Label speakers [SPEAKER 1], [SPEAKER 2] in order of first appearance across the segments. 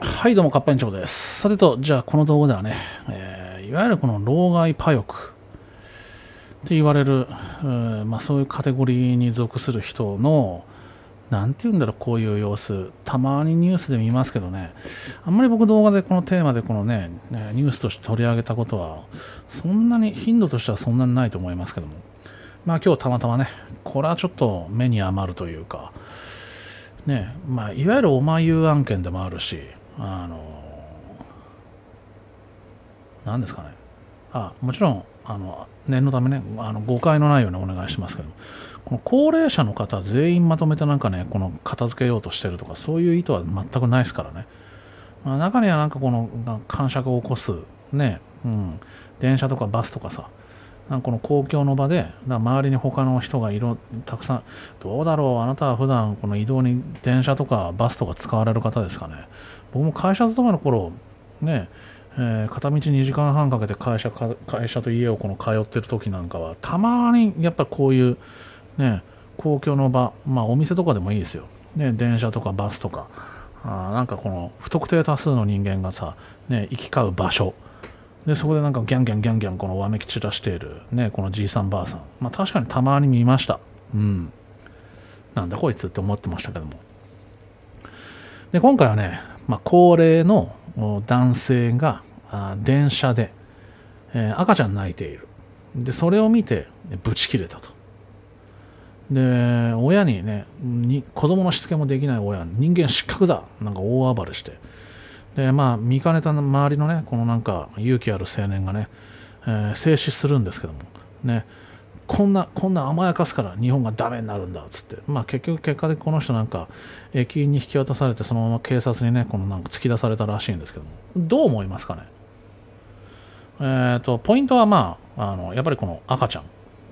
[SPEAKER 1] はい、どうも、かっぱ園長です。さてと、じゃあ、この動画ではね、えー、いわゆるこの、老害パ欲って言われる、まあ、そういうカテゴリーに属する人の、なんて言うんだろう、こういう様子、たまにニュースで見ますけどね、あんまり僕動画でこのテーマでこのね、ニュースとして取り上げたことは、そんなに、頻度としてはそんなにないと思いますけども、まあ今日たまたまね、これはちょっと目に余るというか、ね、まあいわゆるおまゆ案件でもあるし、あの何ですかねあもちろんあの念のためねあの誤解のないようにお願いしますけどこの高齢者の方全員まとめてなんかねこの片付けようとしてるとかそういう意図は全くないですからね、まあ、中にはなんかこの感触を起こすね、うん、電車とかバスとかさなんかこの公共の場で周りに他の人がいろたくさんどうだろうあなたは普段この移動に電車とかバスとか使われる方ですかね僕も会社勤めの頃ねえー、片道2時間半かけて会社会社と家をこの通ってる時なんかはたまにやっぱりこういう、ね、公共の場、まあ、お店とかでもいいですよ、ね、電車とかバスとかあなんかこの不特定多数の人間がさ、ね、行き交う場所でそこでなんかギャンギャンギャンギャンこのわめき散らしている、ね、このじいさんばあさん、まあ、確かにたまに見ましたうんなんだこいつって思ってましたけどもで今回はね、まあ、高齢の男性が電車で、えー、赤ちゃん泣いているでそれを見てブチ切れたとで親にねに子供のしつけもできない親人間失格だなんか大暴れしてでまあ見かねた周りのねこのなんか勇気ある青年がね、えー、静止するんですけどもねこんなこんな甘やかすから日本がダメになるんだっつって、まあ、結局結果でこの人なんか駅員に引き渡されてそのまま警察にねこのなんか突き出されたらしいんですけどもどう思いますかねえーと、とポイントは、まあ、あのやっぱりこの赤ちゃ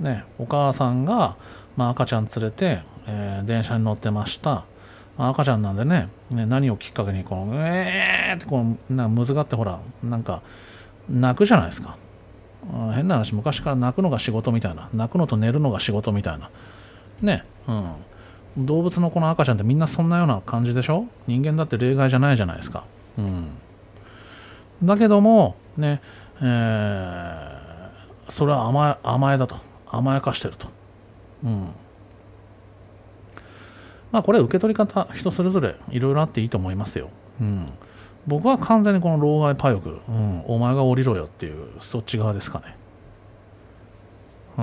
[SPEAKER 1] ん、ね、お母さんが、まあ、赤ちゃん連れて、えー、電車に乗ってました赤ちゃんなんでね、ね何をきっかけに、こう、えーってこう、なむずがってほら、なんか、泣くじゃないですか。変な話、昔から泣くのが仕事みたいな。泣くのと寝るのが仕事みたいな。ね、うん。動物のこの赤ちゃんってみんなそんなような感じでしょ人間だって例外じゃないじゃないですか。うん。だけども、ね、えー、それは甘え、甘えだと。甘やかしてると。うん。まあ、これ受け取り方人それぞれいろいろあっていいと思いますよ。うん、僕は完全にこの老害パヨク、うん、お前が降りろよっていうそっち側ですかね。う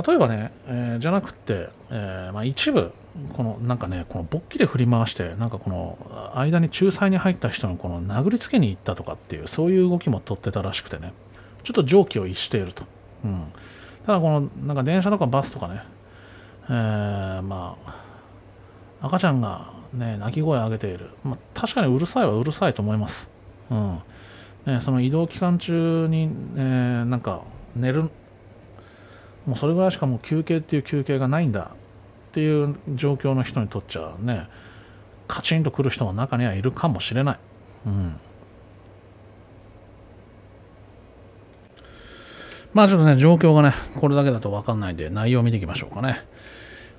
[SPEAKER 1] ん、例えばね、えー、じゃなくて、えー、まあ、一部このなんかねこの勃起で振り回してなんかこの間に仲裁に入った人のこの殴りつけに行ったとかっていうそういう動きも取ってたらしくてねちょっと常軌を逸していると。うんただこの、なんか電車とかバスとかね、えー、まあ、赤ちゃんがね、泣き声を上げている。まあ、確かにうるさいはうるさいと思います。うん。ね、その移動期間中に、えー、なんか寝る、もうそれぐらいしかもう休憩っていう休憩がないんだっていう状況の人にとっちゃね、カチンと来る人も中にはいるかもしれない。うん。まあちょっとね、状況がね、これだけだと分かんないんで、内容を見ていきましょうかね。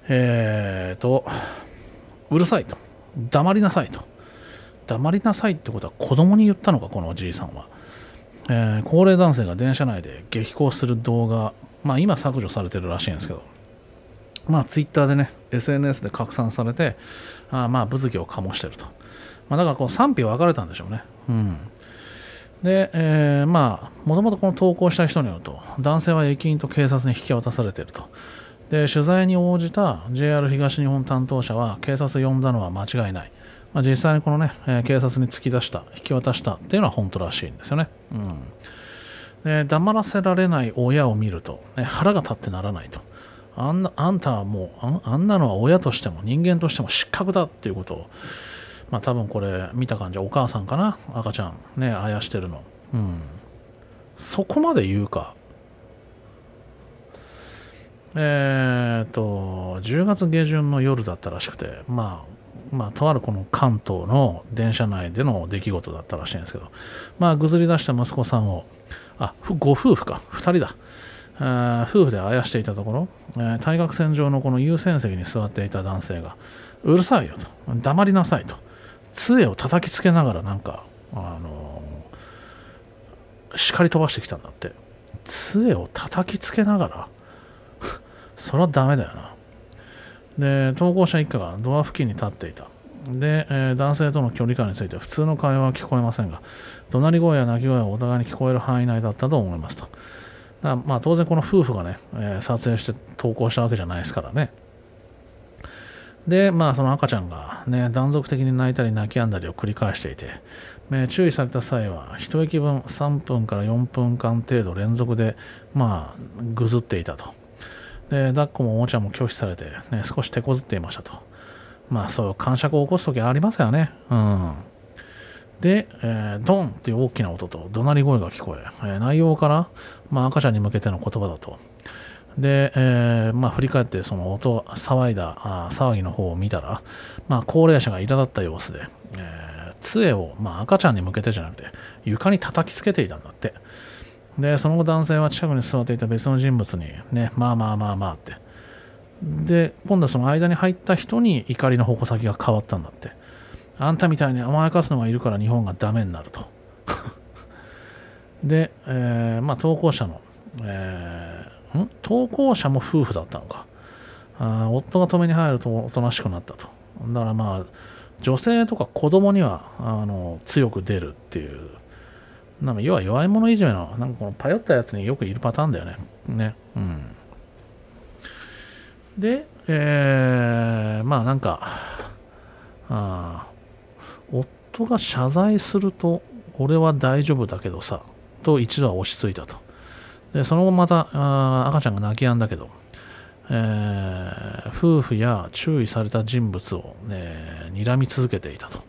[SPEAKER 1] えーと、うるさいと。黙りなさいと。黙りなさいってことは子供に言ったのか、このおじいさんは。えー、高齢男性が電車内で激高する動画、まあ今削除されてるらしいんですけど、まあツイッターでね、SNS で拡散されて、あまあ物議を醸してると。まあだからこう賛否分かれたんでしょうね。うん。で、えー、まあ、もともとこの投稿した人によると、男性は駅員と警察に引き渡されていると。で、取材に応じた JR 東日本担当者は、警察呼んだのは間違いない。まあ、実際にこのね、えー、警察に突き出した、引き渡したっていうのは本当らしいんですよね。うん。で、黙らせられない親を見ると、ね、腹が立ってならないと。あんなあんたはもうあんなのは親としても人間としても失格だっていうことをまあ多分これ見た感じお母さんかな赤ちゃんねあやしてるのうんそこまで言うかえっ、ー、と10月下旬の夜だったらしくてまあまあ、とあるこの関東の電車内での出来事だったらしいんですけど、まあ、ぐずり出した息子さんを、あ、ご夫婦か、2人だ。夫婦であやしていたところ、えー、対角線上のこの優先席に座っていた男性が、うるさいよと、黙りなさいと、杖を叩きつけながらなんかあのー、叱り飛ばしてきたんだって杖を叩きつけながら それはダメだよなで投稿者一家がドア付近に立っていたで、えー、男性との距離感について普通の会話は聞こえませんが怒鳴り声や鳴き声はお互いに聞こえる範囲内だったと思いますとまあ当然この夫婦がね、えー、撮影して投稿したわけじゃないですからねで、まあ、その赤ちゃんが、ね、断続的に泣いたり泣き止んだりを繰り返していて、え注意された際は一駅分3分から4分間程度連続で、まあ、ぐずっていたとで抱っこもおもちゃも拒否されて、ね、少し手こずっていましたとまあそういう感触を起こす時ありますよねうんで、えー、ドンっていう大きな音と怒鳴り声が聞こええー、内容から、まあ、赤ちゃんに向けての言葉だとで、えー、まあ、振り返ってその音騒いだあ騒ぎの方を見たら、まあ、高齢者が苛立った様子で、えー、杖を、まあ、赤ちゃんに向けてじゃなくて床に叩きつけていたんだってでその後男性は近くに座っていた別の人物にねまあまあまあまあってで今度はその間に入った人に怒りの矛先が変わったんだってあんたみたいに甘やかすのがいるから日本がダメになると で、えー、まあ、投稿者の、えーん投稿者も夫婦だったのか。あ夫が止めに入るとおとなしくなったと。だからまあ、女性とか子供にはあの強く出るっていう。なんか要は弱い者いじめの、なんかこの頼ったやつによくいるパターンだよね。ね。うん。で、えー、まあなんか、あ夫が謝罪すると、俺は大丈夫だけどさ、と一度は落ち着いたと。でその後またあ赤ちゃんが泣き止んだけど、えー、夫婦や注意された人物を、ね、睨み続けていたと。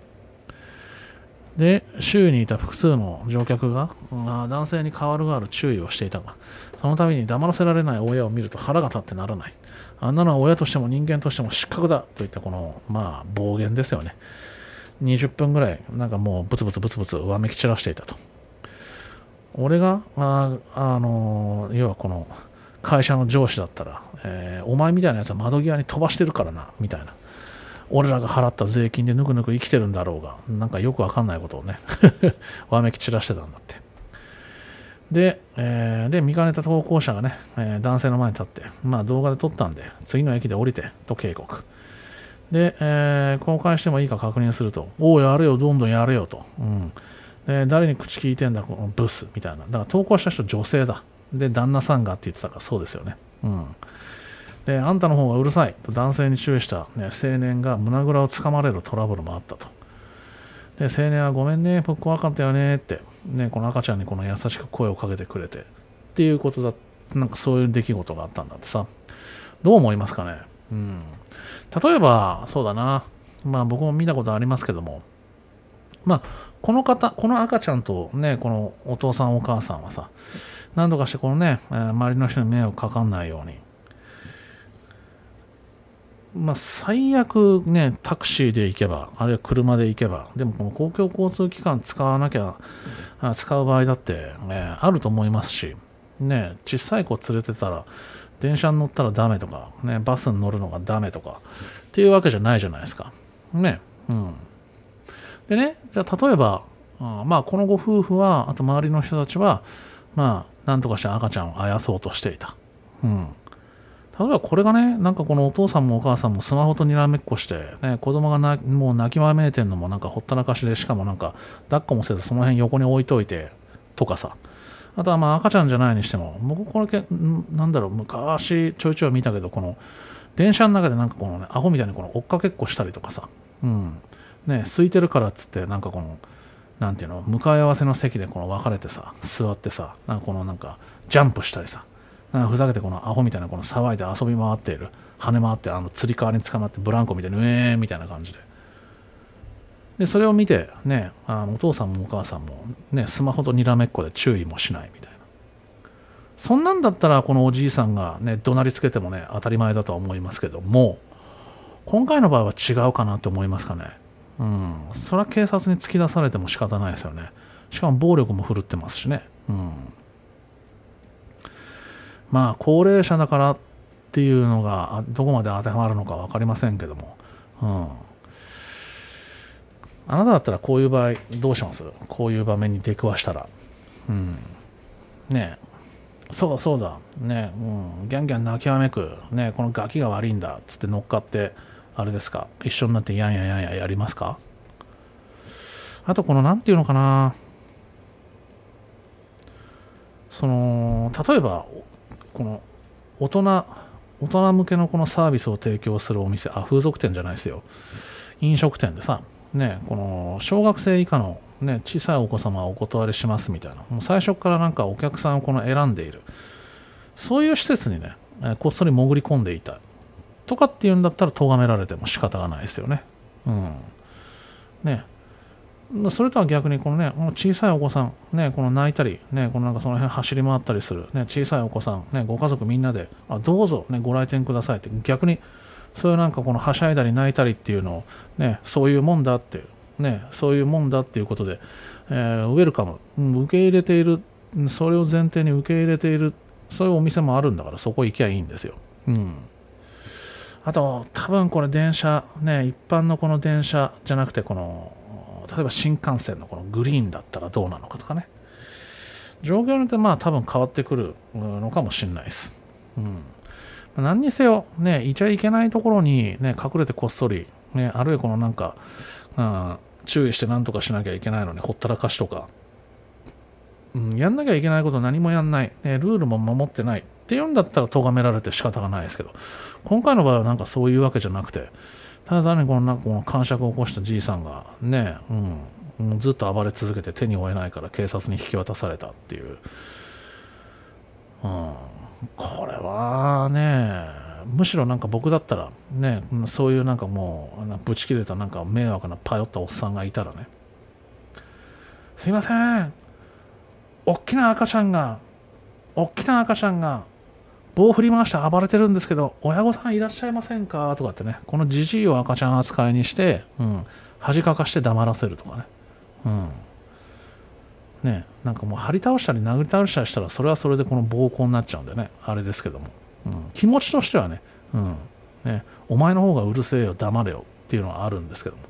[SPEAKER 1] で、周囲にいた複数の乗客が、あ男性に代わる代わる注意をしていたが、その度に黙らせられない親を見ると腹が立ってならない。あんなのは親としても人間としても失格だといったこの、まあ、暴言ですよね。20分ぐらい、なんかもうブツブツブツブツ上めき散らしていたと。俺が、あ、あのー、要はこの会社の上司だったら、えー、お前みたいなやつは窓際に飛ばしてるからな、みたいな。俺らが払った税金でぬくぬく生きてるんだろうが、なんかよくわかんないことをね、わめき散らしてたんだって。で、えー、で見かねた投稿者がね、えー、男性の前に立って、まあ動画で撮ったんで、次の駅で降りて、と警告。で、えー、公開してもいいか確認すると、おお、やれよ、どんどんやれよと。うんえ誰に口聞いてんだ、このブスみたいな。だから投稿した人女性だ。で、旦那さんがって言ってたからそうですよね。うん。で、あんたの方がうるさいと男性に注意した、ね、青年が胸ぐらをつかまれるトラブルもあったと。で、青年はごめんね、僕怖かったよねって、ね、この赤ちゃんにこの優しく声をかけてくれてっていうことだ、なんかそういう出来事があったんだってさ、どう思いますかね。うん。例えば、そうだな、まあ僕も見たことありますけども、まあ、この方、この赤ちゃんとね、このお父さんお母さんはさ、何とかしてこのね、周りの人に迷惑かかんないように。まあ、最悪ね、タクシーで行けば、あるいは車で行けば、でもこの公共交通機関使わなきゃ、あ使う場合だって、ね、あると思いますし、ね、小さい子連れてたら、電車に乗ったらダメとか、ね、バスに乗るのがダメとか、っていうわけじゃないじゃないですか。ね、うん。でね、じゃあ例えば、あまあこのご夫婦は、あと周りの人たちは、まあなんとかして赤ちゃんをあやそうとしていた。うん。例えばこれがね、なんかこのお父さんもお母さんもスマホとにらめっこして、ね、子供がなもう泣きまめいてんのもなんかほったらかしで、しかもなんか抱っこもせずその辺横に置いといてとかさ。あとはまあ赤ちゃんじゃないにしても、僕これ、なんだろう、昔ちょいちょい見たけど、この電車の中でなんかこのね、アホみたいにこの追っかけっこしたりとかさ。うん。ね空いてるからっつってなんかこの何ていうの向かい合わせの席でこの分かれてさ座ってさなんかこのなんかジャンプしたりさふざけてこのアホみたいなこの騒いで遊び回っている跳ね回ってあのつり革に捕まってブランコみたいにウえーみたいな感じででそれを見てねあのお父さんもお母さんもねスマホとにらめっこで注意もしないみたいなそんなんだったらこのおじいさんがね怒鳴りつけてもね当たり前だとは思いますけども今回の場合は違うかなって思いますかねうん、それは警察に突き出されても仕方ないですよねしかも暴力も振るってますしね、うん、まあ高齢者だからっていうのがどこまで当てはまるのか分かりませんけども、うん、あなただったらこういう場合どうしますこういう場面に出くわしたら、うん、ねえそうだそうだね、うん、ギャンギャン泣きわめく、ね、このガキが悪いんだっつって乗っかってあれですか一緒になってやんややんややりますかあとこの何て言うのかなその例えばこの大人大人向けのこのサービスを提供するお店あ風俗店じゃないですよ飲食店でさねこの小学生以下のね小さいお子様はお断りしますみたいなもう最初からなんかお客さんをこの選んでいるそういう施設にねこっそり潜り込んでいたとかっていうんだったら咎められても仕方がないですよね。うん。ね。それとは逆にこのね、この小さいお子さん、ね、この泣いたり、ね、このなんかその辺走り回ったりする、ね、小さいお子さん、ね、ご家族みんなで、あどうぞ、ね、ご来店くださいって逆に、そういうなんかこのはしゃいだり泣いたりっていうのを、ね、そういうもんだって、ね、そういうもんだっていうことで、えー、ウェルカム、うん、受け入れている、それを前提に受け入れている、そういうお店もあるんだから、そこ行きゃいいんですよ。うんあと、多分これ電車、ね、一般のこの電車じゃなくて、この、例えば新幹線のこのグリーンだったらどうなのかとかね。状況によってまあ多分変わってくるのかもしれないです。うん。何にせよ、ね、いちゃいけないところにね、隠れてこっそり、ね、あるいはこのなんか、うん、注意して何とかしなきゃいけないのにほったらかしとか、うん、やんなきゃいけないこと何もやんない、ね、ルールも守ってない、っていうんだったら咎められて仕方がないですけど、今回の場合はなんかそういうわけじゃなくて、ただ単、ね、にこのなんかこの感触を起こしたじいさんがね、うん、ずっと暴れ続けて手に負えないから警察に引き渡されたっていう。うん、これはね、むしろなんか僕だったら、ね、そういうなんかもうぶち切れたなんか迷惑なパヨったおっさんがいたらねすいませんおっきな赤ちゃんがおっきな赤ちゃんが棒振り回して暴れてるんですけど、親御さんいらっしゃいませんかとかってね、このじじいを赤ちゃん扱いにして、うん、恥かかして黙らせるとかね。うん。ねなんかもう張り倒したり殴り倒したりしたら、それはそれでこの暴行になっちゃうんでね、あれですけども。うん、気持ちとしてはね、うん、ね、お前の方がうるせえよ、黙れよっていうのはあるんですけども。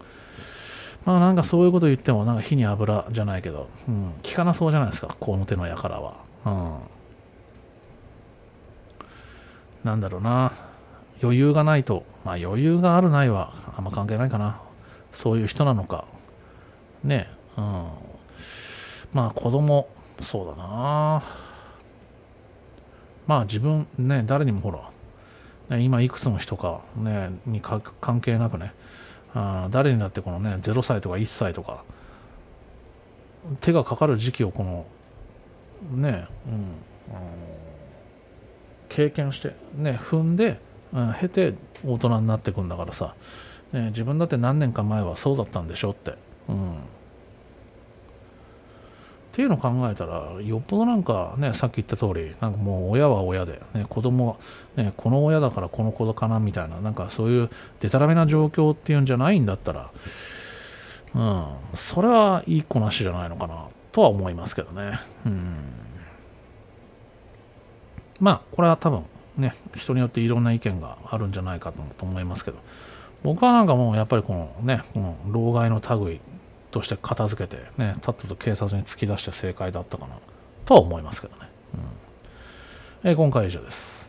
[SPEAKER 1] まあなんかそういうこと言っても、なんか火に油じゃないけど、うん、効かなそうじゃないですか、この手の輩は。うんなんだろうな、余裕がないと、まあ余裕があるないはあんま関係ないかな。そういう人なのか。ね、うん。まあ子供、そうだな。まあ自分、ね、誰にもほら、ね、今いくつの人か、ね、にか関係なくね、あ誰にだってこのね、0歳とか1歳とか、手がかかる時期をこの、ね、うん、うん経験して、ね、踏んで、うん、経て大人になっていくんだからさ、ね、自分だって何年か前はそうだったんでしょって。うんっていうのを考えたらよっぽどなんかねさっき言った通りなんかもう親は親で、ね、子供ねこの親だからこの子だかなみたいななんかそういうでたらめな状況っていうんじゃないんだったらうんそれはいい子なしじゃないのかなとは思いますけどねうん。まあこれは多分ね人によっていろんな意見があるんじゃないかと思いますけど僕はなんかもうやっぱりこのねこの老害の類として片付けてねたっとと警察に突き出して正解だったかなとは思いますけどね、うんえー、今回以上です